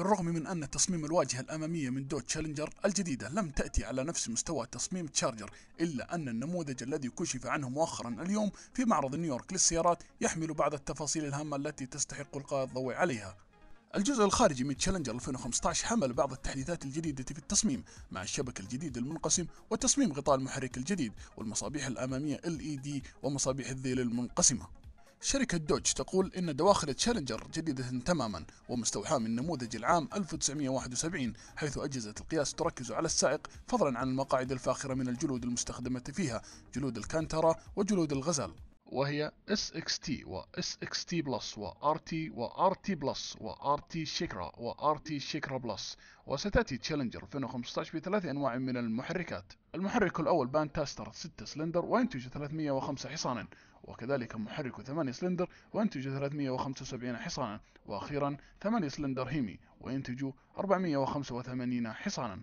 بالرغم من أن تصميم الواجهة الأمامية من دوت تشالنجر الجديدة لم تأتي على نفس مستوى تصميم تشارجر إلا أن النموذج الذي كشف عنه مؤخرا اليوم في معرض نيويورك للسيارات يحمل بعض التفاصيل الهامة التي تستحق إلقاء الضوء عليها الجزء الخارجي من تشالنجر 2015 حمل بعض التحديثات الجديدة في التصميم مع الشبكة الجديد المنقسم وتصميم غطاء المحرك الجديد والمصابيح الأمامية LED ومصابيح الذيل المنقسمة شركة دوج تقول إن دواخل تشالنجر جديدة تماما ومستوحاة من نموذج العام 1971 حيث أجهزة القياس تركز على السائق فضلا عن المقاعد الفاخرة من الجلود المستخدمة فيها جلود الكانترا وجلود الغزال وهي SXT و SXT بلس و RT و RT بلس و RT شيكرا و RT شيكرا بلس وستأتي تشالنجر 2015 بثلاث أنواع من المحركات المحرك الأول بان تاستر 6 سلندر وينتج 305 حصانا وكذلك محرك 8 سلندر وينتج 375 حصانا وأخيرا 8 سلندر هيمي وينتج 485 حصانا